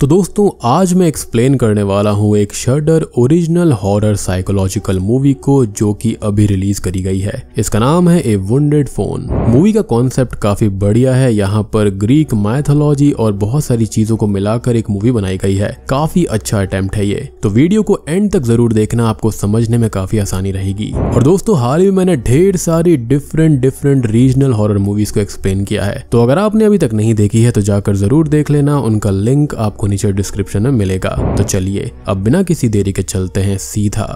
तो दोस्तों आज मैं एक्सप्लेन करने वाला हूँ एक Shudder original horror psychological movie को जो कि अभी रिलीज करी गई है इसका नाम है ए वेड फोन मूवी का कॉन्सेप्ट काफी बढ़िया है यहाँ पर ग्रीक माइथोलॉजी और बहुत सारी चीजों को मिलाकर एक मूवी बनाई गई है काफी अच्छा अटेम्प्ट है ये तो वीडियो को एंड तक जरूर देखना आपको समझने में काफी आसानी रहेगी और दोस्तों हाल ही मैंने ढेर सारी different different regional horror movies को एक्सप्लेन किया है तो अगर आपने अभी तक नहीं देखी है तो जाकर जरूर देख लेना उनका लिंक आपको नीचे डिस्क्रिप्शन में मिलेगा तो चलिए अब बिना किसी देरी के चलते हैं सीधा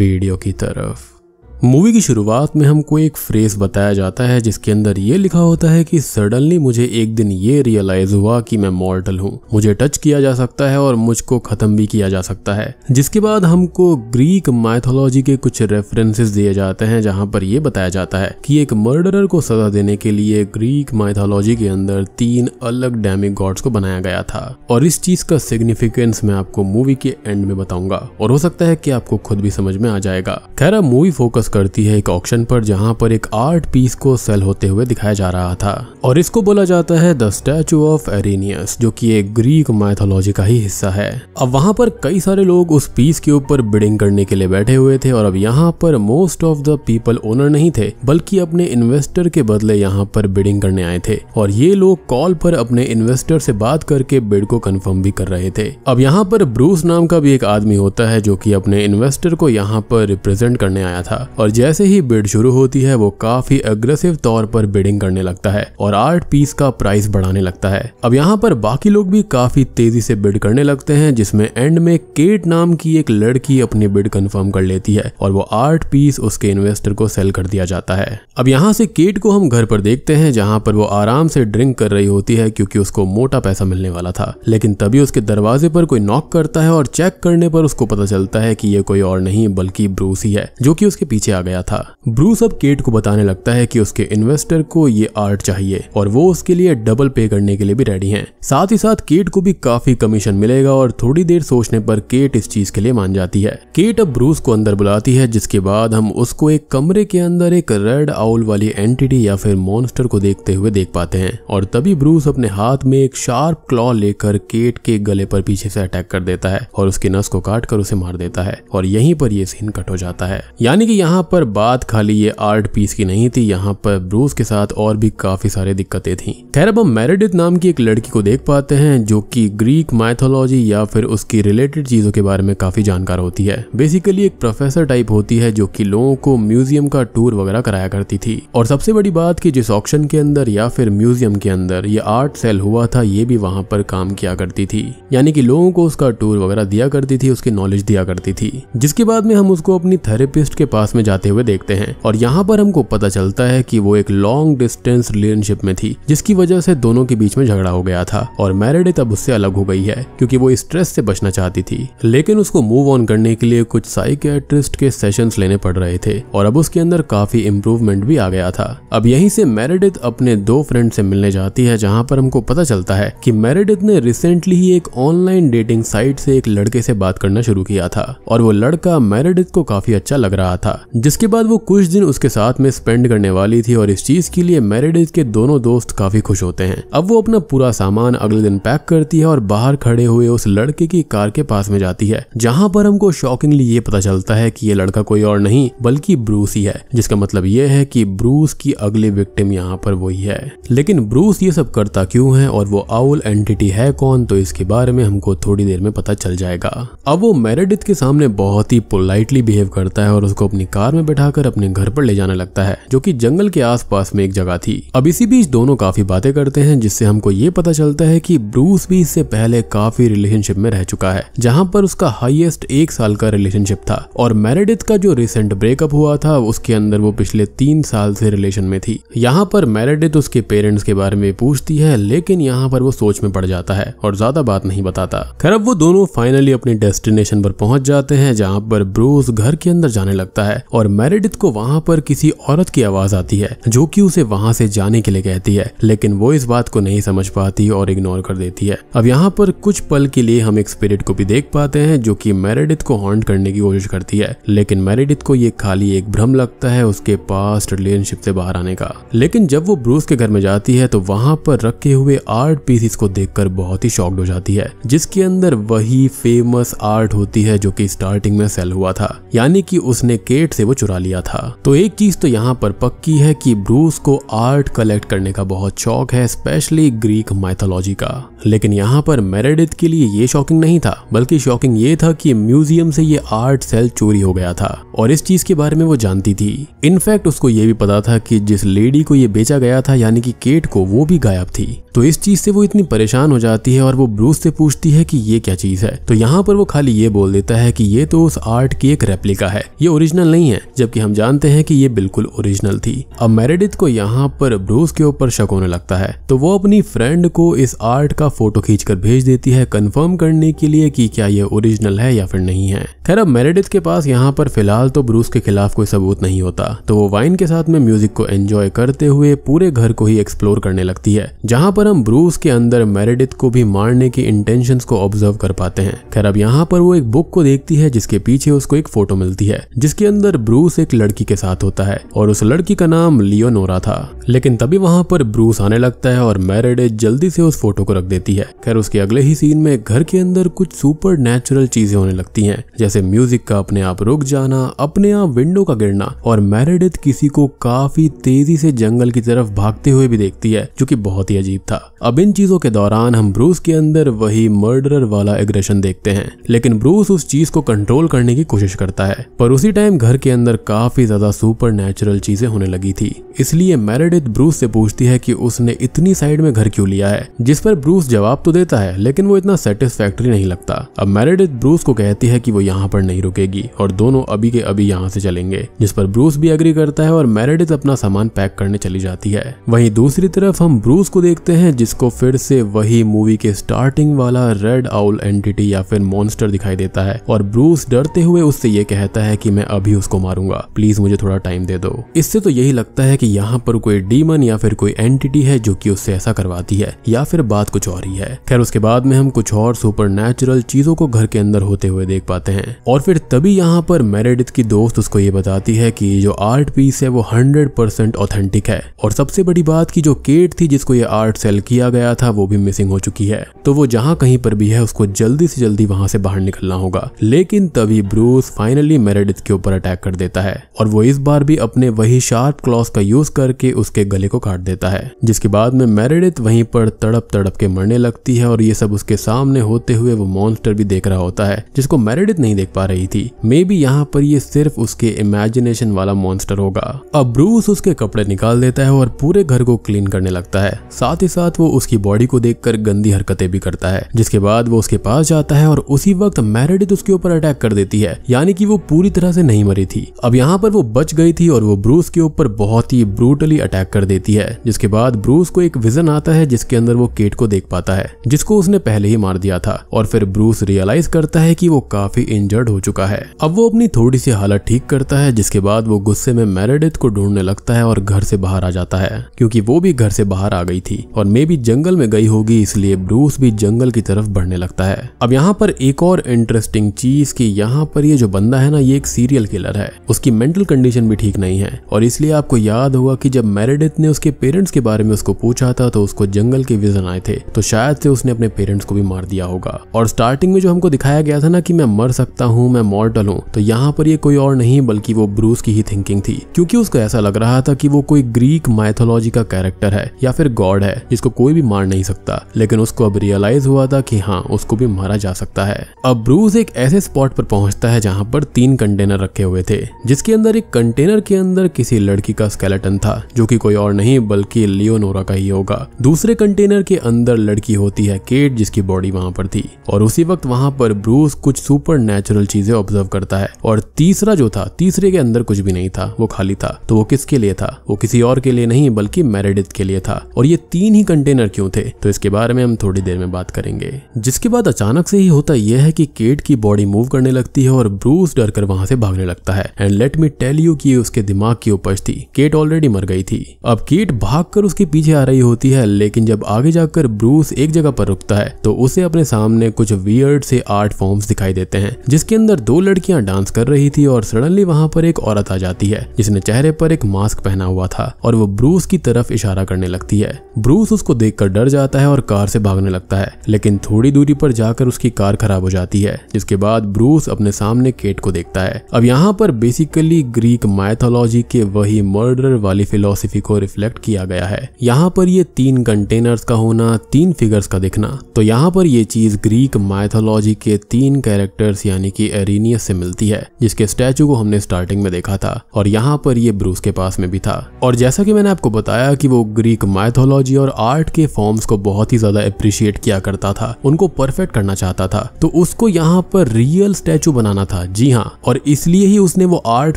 वीडियो की तरफ मूवी की शुरुआत में हमको एक फ्रेज बताया जाता है जिसके अंदर ये लिखा होता है कि सडनली मुझे एक दिन ये रियलाइज हुआ कि मैं मॉर्टल हूँ मुझे टच किया जा सकता है और मुझको खत्म भी किया जा सकता है जिसके बाद हमको ग्रीक माइथोलॉजी के कुछ रेफरेंसेस दिए जाते हैं जहाँ पर यह बताया जाता है कि एक मर्डरर को सजा देने के लिए ग्रीक माइथोलॉजी के अंदर तीन अलग डैमिक गॉड्स को बनाया गया था और इस चीज का सिग्निफिकेंस मैं आपको मूवी के एंड में बताऊंगा और हो सकता है कि आपको खुद भी समझ में आ जाएगा खैर मूवी फोकस फोकस करती है एक ऑक्शन पर जहां पर एक आर्ट पीस को सेल होते हुए दिखाया जा रहा था और इसको बोला जाता है द स्टैचू ऑफ एरिनियस जो कि एक ग्रीक माइथोलॉजी का ही हिस्सा है अब वहां पर कई सारे लोग उस पीस के ऊपर बिडिंग करने के लिए बैठे हुए थे और अब यहाँ पर most of the people owner नहीं थे बल्कि अपने इन्वेस्टर के बदले यहाँ पर बिडिंग करने आए थे और ये लोग कॉल पर अपने इन्वेस्टर से बात करके बिड को कंफर्म भी कर रहे थे अब यहाँ पर ब्रूस नाम का भी एक आदमी होता है जो कि अपने इन्वेस्टर को यहाँ पर रिप्रेजेंट करने आया था और जैसे ही बिड शुरू होती है वो काफी अग्रेसिव तौर पर बिडिंग करने लगता है और आर्ट पीस का प्राइस बढ़ाने लगता है अब यहाँ पर बाकी लोग भी काफी तेजी से बिड करने लगते हैं जिसमें एंड में केट नाम की एक लड़की अपनी बिड कंफर्म कर लेती है और वो आर्ट पीस उसके इन्वेस्टर को सेल कर दिया जाता है अब यहाँ से केट को हम घर पर देखते हैं जहाँ पर वो आराम से ड्रिंक कर रही होती है क्योंकि उसको मोटा पैसा मिलने वाला था लेकिन तभी उसके दरवाजे पर कोई नॉक करता है और चेक करने पर उसको पता चलता है कि ये कोई और नहीं बल्कि ब्रूस ही है जो कि उसके पीछे नीचे आ गया था ब्रूस अब केट को बताने लगता है कि उसके इन्वेस्टर को ये आर्ट चाहिए और वो उसके लिए डबल पे करने के लिए भी रेडी हैं साथ ही साथ केट को भी काफी कमीशन मिलेगा और थोड़ी देर सोचने पर केट इस चीज के लिए मान जाती है केट अब ब्रूस को अंदर बुलाती है जिसके बाद हम उसको एक कमरे के अंदर एक रेड आउल वाली एंटिटी या फिर मॉन्स्टर को देखते हुए देख पाते हैं और तभी ब्रूस अपने हाथ में एक शार्प क्लॉ लेकर केट के गले पर पीछे से अटैक कर देता है और उसकी नस को काट कर उसे मार देता है और यहीं पर यह सीन कट हो जाता है यानी कि यहाँ यहाँ पर बात खाली ये आर्ट पीस की नहीं थी यहाँ पर ब्रूस के साथ और भी काफी सारी दिक्कतें थी खैर अब हम मेरेडिथ नाम की एक लड़की को देख पाते हैं जो कि ग्रीक माइथोलॉजी या फिर उसकी रिलेटेड चीजों के बारे में काफी जानकार होती है बेसिकली एक प्रोफेसर टाइप होती है जो की लोगों को म्यूजियम का टूर वगैरह कराया करती थी और सबसे बड़ी बात की जिस ऑप्शन के अंदर या फिर म्यूजियम के अंदर ये आर्ट सेल हुआ था ये भी वहां पर काम किया करती थी यानी कि लोगों को उसका टूर वगैरह दिया करती थी उसकी नॉलेज दिया करती थी जिसके बाद में हम उसको अपनी थेरेपिस्ट के पास में जाते हुए देखते हैं और यहाँ पर हमको पता चलता है कि वो एक लॉन्ग डिस्टेंस रिलेशनशिप में थी जिसकी वजह से दोनों के बीच में झगड़ा हो गया था और मैरिडे तब उससे अलग हो गई है क्योंकि वो स्ट्रेस से बचना चाहती थी लेकिन उसको मूव ऑन करने के लिए कुछ साइकेट्रिस्ट के सेशंस लेने पड़ रहे थे और अब उसके अंदर काफी इम्प्रूवमेंट भी आ गया था अब यहीं से मेरेडित अपने दो फ्रेंड से मिलने जाती है जहां पर हमको पता चलता है कि मैरिडिथ ने रिसेंटली ही एक ऑनलाइन डेटिंग साइट से एक लड़के से बात करना शुरू किया था और वो लड़का मेरेडित को काफी अच्छा लग रहा था जिसके बाद वो कुछ दिन उसके साथ में स्पेंड करने वाली थी और इस चीज के लिए मैरिडेज के दोनों दोस्त काफी खुश होते हैं अब वो अपना पूरा सामान अगले दिन पैक करती है और बाहर खड़े हुए उस लड़के की कार के पास में जाती है जहां पर हमको शॉकिंगली ये पता चलता है कि ये लड़का कोई और नहीं बल्कि ब्रूस ही है जिसका मतलब ये है कि ब्रूस की अगली विक्टिम यहाँ पर वही है लेकिन ब्रूस ये सब करता क्यों है और वो आउल एंटिटी है कौन तो इसके बारे में हमको थोड़ी देर में पता चल जाएगा अब वो मेरेडिथ के सामने बहुत ही पोलाइटली बिहेव करता है और उसको अपनी कार में बैठाकर अपने घर पर ले जाने लगता है जो कि जंगल के आसपास में एक जगह थी अब इसी बीच दोनों काफी बातें करते हैं जिससे हमको ये पता चलता है कि ब्रूस भी इससे पहले काफी रिलेशनशिप में रह चुका है जहां पर उसका हाईएस्ट एक साल का रिलेशनशिप था और मेरेडिथ का जो रिसेंट ब्रेकअप हुआ था उसके अंदर वो पिछले तीन साल से रिलेशन में थी यहाँ पर मेरेडिथ उसके पेरेंट्स के बारे में पूछती है लेकिन यहाँ पर वो सोच में पड़ जाता है और ज्यादा बात नहीं बताता खैर अब वो दोनों फाइनली अपने डेस्टिनेशन पर पहुंच जाते हैं जहाँ पर ब्रूस घर के अंदर जाने लगता है और मेरेडिथ को वहां पर किसी औरत की आवाज आती है जो कि उसे वहां से जाने के लिए कहती है लेकिन वो इस बात को नहीं समझ पाती और इग्नोर कर देती है अब यहाँ पर कुछ पल के लिए हम एक स्पिरिट को भी देख पाते हैं जो कि मेरेडिथ को हॉन्ट करने की कोशिश करती है लेकिन मेरेडिथ को ये खाली एक भ्रम लगता है उसके पास रिलेशनशिप से बाहर आने का लेकिन जब वो ब्रूस के घर में जाती है तो वहां पर रखे हुए आर्ट पीसिस को देखकर बहुत ही शॉक्ड हो जाती है जिसके अंदर वही फेमस आर्ट होती है जो कि स्टार्टिंग में सेल हुआ था यानी कि उसने केट से वो चुरा लिया था तो एक चीज तो यहाँ पर पक्की है कि ब्रूस को आर्ट कलेक्ट करने का बहुत शौक है स्पेशली ग्रीक माइथोलॉजी का लेकिन यहाँ पर मेरेडिथ के लिए ये शॉकिंग नहीं था बल्कि शॉकिंग ये था कि म्यूजियम से ये आर्ट सेल चोरी हो गया था और इस चीज के बारे में वो जानती थी इनफैक्ट उसको ये भी पता था कि जिस लेडी को ये बेचा गया था यानी कि केट को वो भी गायब थी तो इस चीज से वो इतनी परेशान हो जाती है और वो ब्रूस से पूछती है कि ये क्या चीज है तो यहाँ पर वो खाली ये बोल देता है कि ये तो उस आर्ट की एक रेप्लिका है ये ओरिजिनल नहीं नहीं है जबकि हम जानते हैं कि ये बिल्कुल ओरिजिनल थी अब मेरेडिथ को यहाँ पर ब्रूस के ऊपर शक होने लगता है तो वो अपनी फ्रेंड को इस आर्ट का फोटो कर भेज देती है कंफर्म करने के लिए कि क्या ये ओरिजिनल है या फिर नहीं है खैर अब मेरेडिथ के पास यहाँ पर फिलहाल तो ब्रूस के खिलाफ कोई सबूत नहीं होता तो वो वाइन के साथ में म्यूजिक को एंजॉय करते हुए पूरे घर को ही एक्सप्लोर करने लगती है जहाँ पर हम ब्रूस के अंदर मेरेडिथ को भी मारने की इंटेंशंस को ऑब्जर्व कर पाते हैं खैर अब यहाँ पर वो एक बुक को देखती है जिसके पीछे उसको एक फोटो मिलती है जिसके अंदर ब्रूस एक लड़की के साथ होता है और उस लड़की का नाम लियोनोरा था लेकिन तभी वहां पर ब्रूस आने लगता है और मैरिडे जल्दी से उस फोटो को रख देती है खैर उसके अगले ही सीन में घर के अंदर कुछ सुपर नेचुरल चीजें होने लगती है जैसे म्यूजिक का अपने आप रुक जाना अपने आप विंडो का गिरना और मैरिडेथ किसी को काफी तेजी से जंगल की तरफ भागते हुए भी देखती है जो कि बहुत ही अजीब था अब इन चीजों के दौरान हम ब्रूस के अंदर वही मर्डरर वाला एग्रेशन देखते हैं लेकिन ब्रूस उस चीज को कंट्रोल करने की कोशिश करता है पर उसी टाइम घर के के अंदर काफी ज्यादा सुपर नेचुरल चीजें होने लगी थी इसलिए मेरेडित ब्रूस से पूछती है कि उसने इतनी साइड में घर क्यों लिया है जिस पर ब्रूस जवाब तो देता है लेकिन वो इतना सेटिस्फैक्ट्री नहीं लगता अब मेरेडित ब्रूस को कहती है कि वो यहाँ पर नहीं रुकेगी और दोनों अभी के अभी यहाँ से चलेंगे जिस पर ब्रूस भी अग्री करता है और मेरेडित अपना सामान पैक करने चली जाती है वही दूसरी तरफ हम ब्रूस को देखते हैं जिसको फिर से वही मूवी के स्टार्टिंग वाला रेड आउल एंटिटी या फिर मॉन्स्टर दिखाई देता है और ब्रूस डरते हुए उससे ये कहता है कि मैं अभी उसको मारूंगा प्लीज मुझे थोड़ा टाइम दे दो इससे तो यही लगता है कि यहाँ पर कोई डीमन या फिर कोई एंटिटी है जो कि उससे ऐसा करवाती है या फिर बात कुछ और ही है खैर उसके बाद में हम कुछ और सुपर नेचुरल चीजों को घर के अंदर होते हुए देख पाते हैं और फिर तभी यहाँ पर मेरेडिथ की दोस्त उसको ये बताती है कि जो आर्ट पीस है वो हंड्रेड परसेंट ऑथेंटिक है और सबसे बड़ी बात की जो केट थी जिसको ये आर्ट सेल किया गया था वो भी मिसिंग हो चुकी है तो वो जहाँ कहीं पर भी है उसको जल्दी से जल्दी वहां से बाहर निकलना होगा लेकिन तभी ब्रूस फाइनली मेरेडिथ के ऊपर अटैक कर देता है और वो इस बार भी अपने वही शार्प क्लॉस का यूज करके उसके गले को काट देता है जिसके बाद में मेरेडिथ वहीं पर तड़प तड़प के मरने लगती है और ये सब उसके सामने होते हुए वो मॉन्स्टर भी देख रहा होता है जिसको मेरेडिथ नहीं देख पा रही थी मे बी यहाँ पर ये सिर्फ उसके इमेजिनेशन वाला मॉन्स्टर होगा अब ब्रूस उसके कपड़े निकाल देता है और पूरे घर को क्लीन करने लगता है साथ ही साथ वो उसकी बॉडी को देख गंदी हरकतें भी करता है जिसके बाद वो उसके पास जाता है और उसी वक्त मैरिडिथ उसके ऊपर अटैक कर देती है यानी कि वो पूरी तरह से नहीं मरी थी अब यहाँ पर वो बच गई थी और वो ब्रूस के ऊपर बहुत ही ब्रूटली अटैक कर देती है जिसके बाद ब्रूस को एक विजन आता है जिसके अंदर वो केट को देख पाता है जिसको उसने पहले ही मार दिया था और फिर ब्रूस रियलाइज करता है की वो काफी इंजर्ड हो चुका है अब वो अपनी थोड़ी सी हालत ठीक करता है जिसके बाद वो गुस्से में मेरेडिथ को ढूंढने लगता है और घर से बाहर आ जाता है क्योंकि वो भी घर से बाहर आ गई थी और मे भी जंगल में गई होगी इसलिए ब्रूस भी जंगल की तरफ बढ़ने लगता है अब यहाँ पर एक और इंटरेस्टिंग चीज की यहाँ पर ये जो बंदा है ना ये एक सीरियल किलर है उसकी मेंटल कंडीशन भी ठीक नहीं है और इसलिए आपको याद होगा कि जब मेरेडिथ ने उसके पेरेंट्स के बारे में उसको पूछा था तो उसको जंगल के विजन आए थे तो शायद से उसने अपने पेरेंट्स को भी मार दिया होगा और स्टार्टिंग में जो हमको दिखाया गया था ना कि मैं मर सकता हूँ मैं मॉर्टल हूँ तो यहाँ पर ये कोई और नहीं बल्कि वो ब्रूस की ही थिंकिंग थी क्योंकि उसको ऐसा लग रहा था कि वो कोई ग्रीक माइथोलॉजी का कैरेक्टर है या फिर गॉड है जिसको कोई भी मार नहीं सकता लेकिन उसको अब रियलाइज हुआ था कि हाँ उसको भी मारा जा सकता है अब ब्रूस एक ऐसे स्पॉट पर पहुंचता है जहाँ पर तीन कंटेनर रखे हुए थे जिसके अंदर एक कंटेनर के अंदर किसी लड़की का स्केलेटन था जो कि कोई और नहीं बल्कि लियोनोरा का ही होगा दूसरे कंटेनर के अंदर लड़की होती है केट जिसकी बॉडी वहां पर थी और उसी वक्त वहां पर ब्रूस कुछ सुपर नेचुरल चीजें ऑब्जर्व करता है और तीसरा जो था तीसरे के अंदर कुछ भी नहीं था वो खाली था तो वो किसके लिए था वो किसी और के लिए नहीं बल्कि मेरेडिथ के लिए था और ये तीन ही कंटेनर क्यों थे तो इसके बारे में हम थोड़ी देर में बात करेंगे जिसके बाद अचानक से ही होता यह है कि केट की बॉडी मूव करने लगती है और ब्रूस डर कर वहां से भागने लगता है है and let me tell you की उसके दिमाग की उपज थी केट ऑलरेडी मर गई थी अब केट कर उसके पीछे आ रही होती है लेकिन जब आगे जाकर ब्रूस एक जगह पर रुकता है तो उसे अपने सामने कुछ वियर्ड से आर्ट फॉर्म्स दिखाई देते हैं जिसके अंदर दो लड़कियां डांस कर रही थी और सडनली वहां पर एक औरत आ जाती है जिसने चेहरे पर एक मास्क पहना हुआ था और वो ब्रूस की तरफ इशारा करने लगती है ब्रूस उसको देखकर डर जाता है और कार से भागने लगता है लेकिन थोड़ी दूरी पर जाकर उसकी कार खराब हो जाती है जिसके बाद ब्रूस अपने सामने केट को देखता है अब यहाँ पर पर बेसिकली ग्रीक माइथोलॉजी के वही मर्डर वाली फिलोसफी को रिफ्लेक्ट किया गया है यहाँ पर ये तीन कंटेनर्स का होना तीन फिगर्स का दिखना तो यहाँ पर ये चीज ग्रीक माइथोलॉजी के तीन कैरेक्टर्स यानी कि एरिनियस से मिलती है जिसके स्टैचू को हमने स्टार्टिंग में देखा था और यहाँ पर ये ब्रूस के पास में भी था और जैसा कि मैंने आपको बताया कि वो ग्रीक माइथोलॉजी और आर्ट के फॉर्म्स को बहुत ही ज्यादा अप्रिशिएट किया करता था उनको परफेक्ट करना चाहता था तो उसको यहाँ पर रियल स्टैचू बनाना था जी हाँ और इसलिए ही उसने जिसने वो आर्ट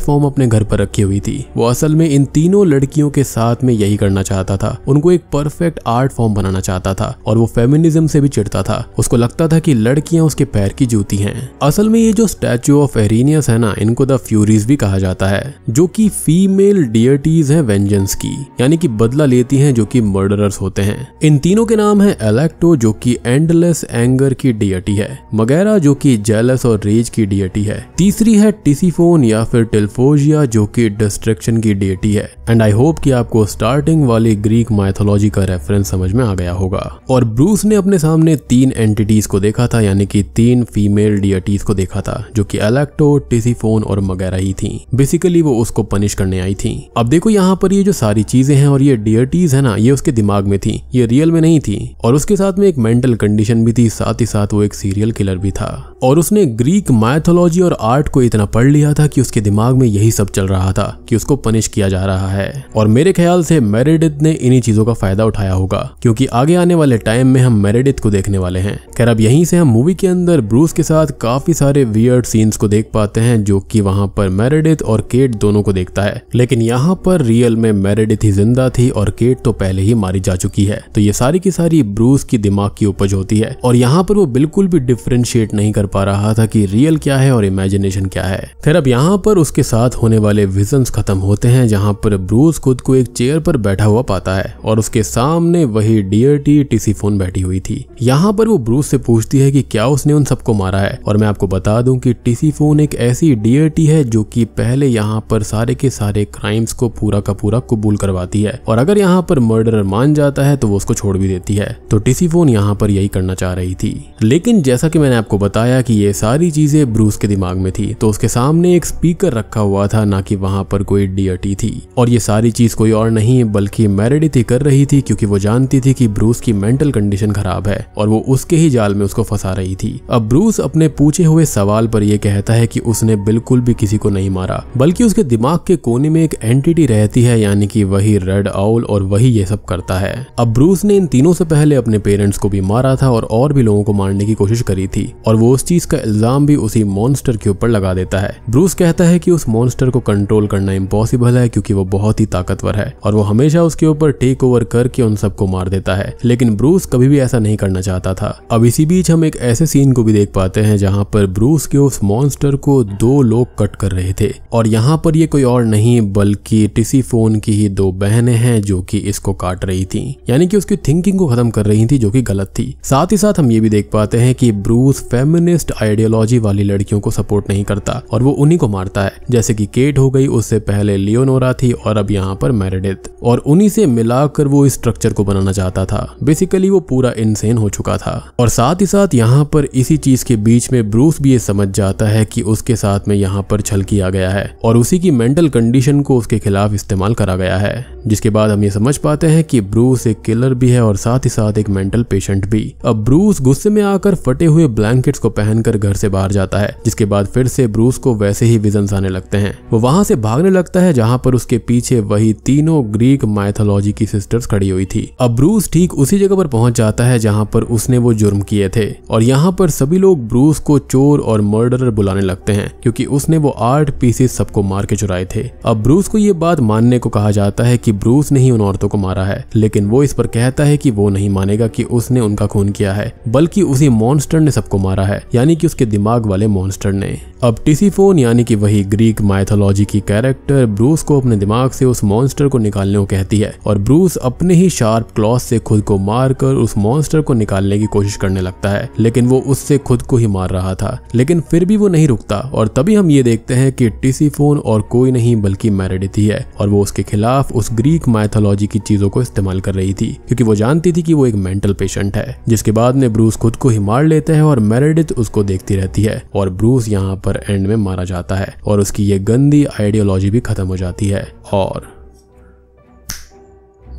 फॉर्म अपने घर पर रखी हुई थी वो असल में इन तीनों लड़कियों के साथ में यही करना चाहता था उनको एक परफेक्ट आर्ट फॉर्म बनाना चाहता था और वो फेमिनिज्म से भी चिड़ता था उसको लगता था की लड़कियां उसके पैर की जूती है असल में ये जो स्टैचू ऑफ एरिनियस है ना इनको द फ्यूरीज भी कहा जाता है जो की फीमेल डियटीज है वेंजेंस की यानी कि बदला लेती हैं जो कि मर्डरर्स होते हैं इन तीनों के नाम है एलेक्टो जो कि एंडलेस एंगर की डियटी है मगैरा जो कि जेलस और रेज की डियटी है तीसरी है टिसीफोन या फिर टिल्फोजिया जो कि डिस्ट्रक्शन की डेटी है एंड आई होप कि आपको स्टार्टिंग वाले ग्रीक माइथोलॉजी का रेफरेंस समझ में आ गया होगा और ब्रूस ने अपने सामने तीन एंटिटीज को देखा था यानी कि तीन फीमेल डियटीज को देखा था जो कि एलेक्टो टिसीफोन और मगैरा ही थी बेसिकली वो उसको पनिश करने आई थी अब देखो यहाँ पर ये जो सारी चीजें हैं और ये डियटीज है ना ये उसके दिमाग में थी ये रियल में नहीं थी और उसके साथ में एक मेंटल कंडीशन भी थी साथ ही साथ वो एक सीरियल किलर भी था और उसने ग्रीक माइथोलॉजी और आर्ट को इतना पढ़ लिया था कि उसके दिमाग में यही सब चल रहा था कि उसको पनिश किया जा रहा है और मेरे ख्याल से मेरेडिथ ने इन्हीं चीजों का फायदा उठाया होगा क्योंकि आगे आने वाले टाइम में हम मेरेडिथ को देखने वाले हैं खैर अब यहीं से हम मूवी के अंदर ब्रूस के साथ काफी सारे वियर्ड सीन्स को देख पाते हैं जो कि वहां पर मेरेडिथ और केट दोनों को देखता है लेकिन यहाँ पर रियल में मेरेडिथ ही जिंदा थी और केट तो पहले ही मारी जा चुकी है तो ये सारी की सारी ब्रूस की दिमाग की उपज होती है और यहाँ पर वो बिल्कुल भी डिफ्रेंशिएट नहीं कर पा रहा था कि रियल क्या है और इमेजिनेशन क्या है खैर अब यहाँ यहाँ पर उसके साथ होने वाले विजन्स खत्म होते हैं जहाँ पर ब्रूस खुद को एक चेयर पर बैठा हुआ पाता है और उसके सामने वही डियर टी टीसी फोन बैठी हुई थी यहाँ पर वो ब्रूस से पूछती है कि क्या उसने उन सबको मारा है और मैं आपको बता दूं कि टीसी फोन एक ऐसी डियर टी है जो कि पहले यहाँ पर सारे के सारे क्राइम्स को पूरा का पूरा कबूल करवाती है और अगर यहाँ पर मर्डर मान जाता है तो वो उसको छोड़ भी देती है तो टीसी फोन यहाँ पर यही करना चाह रही थी लेकिन जैसा की मैंने आपको बताया की ये सारी चीजें ब्रूस के दिमाग में थी तो उसके सामने एक स्पीकर रखा हुआ था ना कि वहां पर कोई डीएटी थी और ये सारी चीज कोई और नहीं बल्कि मेरेडिथ ही कर रही थी क्योंकि वो जानती थी कि ब्रूस की मेंटल कंडीशन खराब है और वो उसके ही जाल में उसको फंसा रही थी अब ब्रूस अपने पूछे हुए सवाल पर यह कहता है कि उसने बिल्कुल भी किसी को नहीं मारा बल्कि उसके दिमाग के कोने में एक एंटिटी रहती है यानी कि वही रेड आउल और वही ये सब करता है अब ब्रूस ने इन तीनों से पहले अपने पेरेंट्स को भी मारा था और और भी लोगों को मारने की कोशिश करी थी और वो उस चीज का इल्जाम भी उसी मॉन्स्टर के ऊपर लगा देता है ब्रूस कहता है कि उस मॉन्स्टर को कंट्रोल करना इम्पॉसिबल है क्योंकि वो बहुत ही ताकतवर है और वो हमेशा उसके ऊपर टेक ओवर करके उन सबको मार देता है लेकिन ब्रूस कभी भी ऐसा नहीं करना चाहता था अब इसी बीच हम एक ऐसे सीन को भी देख पाते हैं जहाँ पर ब्रूस के उस मॉन्स्टर को दो लोग कट कर रहे थे और यहाँ पर ये कोई और नहीं बल्कि टिसी फोन की ही दो बहनें हैं जो कि इसको काट रही थी यानी कि उसकी थिंकिंग को खत्म कर रही थी जो कि गलत थी साथ ही साथ हम ये भी देख पाते हैं कि ब्रूस फेमिनिस्ट आइडियोलॉजी वाली लड़कियों को सपोर्ट नहीं करता और वो उन्हीं को मारता है जैसे कि केट हो गई उससे पहले लियोनोरा थी और अब यहाँ पर मैरिडिथ और उन्हीं से मिलाकर वो इस स्ट्रक्चर को बनाना चाहता था बेसिकली वो पूरा इनसेन हो चुका था और साथ ही साथ यहाँ पर इसी चीज के बीच में ब्रूस भी ये समझ जाता है कि उसके साथ में यहाँ पर छल किया गया है और उसी की मेंटल कंडीशन को उसके खिलाफ इस्तेमाल करा गया है जिसके बाद हम ये समझ पाते हैं कि ब्रूस एक किलर भी है और साथ ही साथ एक मेंटल पेशेंट भी अब ब्रूस गुस्से में आकर फटे हुए ब्लैंकेट्स को पहनकर घर से बाहर जाता है जिसके बाद फिर से ब्रूस को वैसे ही विजन आने लगते हैं वो वहां से भागने लगता है जहां पर उसके पीछे वही तीनों ग्रीक माइथोलॉजी की सिस्टर्स खड़ी हुई थी अब ब्रूस ठीक उसी जगह पर पहुंच जाता है जहां पर उसने वो जुर्म किए थे और यहाँ पर सभी लोग ब्रूस को चोर और मर्डरर बुलाने लगते हैं क्योंकि उसने वो आठ पीसेस सबको मार के चुराए थे अब ब्रूस को ये बात मानने को कहा जाता है कि ब्रूस ने ही उन औरतों को मारा है लेकिन वो इस पर कहता है कि वो नहीं मानेगा कि उसने उनका खून किया है बल्कि उसी मॉन्स्टर ने सबको मारा है यानी कि उसके दिमाग वाले मॉन्स्टर ने अब टिसीफोन यानी कि कि वही ग्रीक माइथोलॉजी की कैरेक्टर ब्रूस को अपने दिमाग से उस मॉन्स्टर को निकालने को कहती है और ब्रूस अपने ही शार्प क्लॉथ से खुद को मारकर उस मॉन्स्टर को निकालने की कोशिश करने लगता है लेकिन वो उससे खुद को ही मार रहा था लेकिन फिर भी वो नहीं रुकता और तभी हम ये देखते हैं कि टीसी फोन और कोई नहीं बल्कि मैरिडिथ ही है और वो उसके खिलाफ उस ग्रीक माइथोलॉजी की चीजों को इस्तेमाल कर रही थी क्योंकि वो जानती थी कि वो एक मेंटल पेशेंट है जिसके बाद में ब्रूस खुद को ही मार लेते हैं और मैरिडिथ उसको देखती रहती है और ब्रूस यहाँ पर एंड में मारा जाता है है और उसकी ये गंदी आइडियोलॉजी भी खत्म हो जाती है और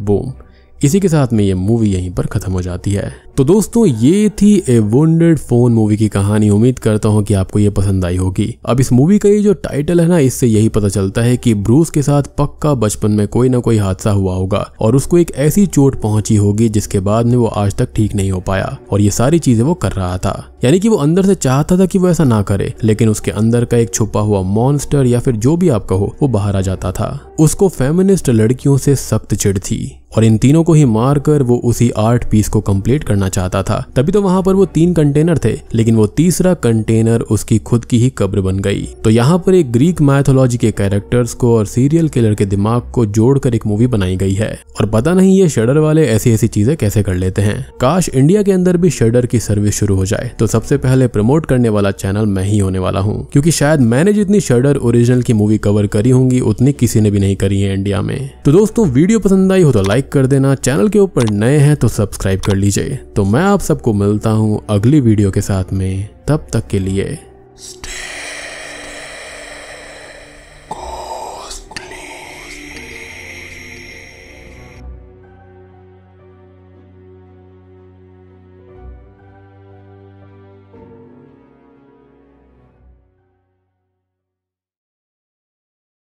बूम इसी के साथ में ये मूवी यहीं पर ख़त्म हो जाती है तो दोस्तों ये थी ए वेड फोन मूवी की कहानी उम्मीद करता हूँ कि आपको ये पसंद आई होगी अब इस मूवी का ये जो टाइटल है ना इससे यही पता चलता है कि ब्रूस के साथ पक्का बचपन में कोई ना कोई हादसा हुआ होगा और उसको एक ऐसी चोट पहुंची होगी जिसके बाद में वो आज तक ठीक नहीं हो पाया और ये सारी चीजें वो कर रहा था यानी कि वो अंदर से चाहता था कि वो ऐसा ना करे लेकिन उसके अंदर का एक छुपा हुआ मॉन्स्टर या फिर जो भी आप कहो वो बाहर आ जाता था उसको फेमिनिस्ट लड़कियों से सख्त चिड़ थी और इन तीनों को ही मारकर वो उसी आर्ट पीस को कंप्लीट करना करना चाहता था तभी तो वहां पर वो तीन कंटेनर थे लेकिन वो तीसरा कंटेनर उसकी खुद की ही कब्र बन गई तो यहाँ पर एक ग्रीक मैथोलॉजी के कैरेक्टर्स को और सीरियल किलर के दिमाग को जोड़कर एक मूवी बनाई गई है और पता नहीं ये शडर वाले ऐसी ऐसी चीजें कैसे कर लेते हैं काश इंडिया के अंदर भी शडर की सर्विस शुरू हो जाए तो सबसे पहले प्रमोट करने वाला चैनल मैं ही होने वाला हूँ क्योंकि शायद मैंने जितनी शडर ओरिजिनल की मूवी कवर करी होंगी उतनी किसी ने भी नहीं करी है इंडिया में तो दोस्तों वीडियो पसंद आई हो तो लाइक कर देना चैनल के ऊपर नए हैं तो सब्सक्राइब कर लीजिए तो मैं आप सबको मिलता हूँ अगली वीडियो के साथ में तब तक के लिए स्टे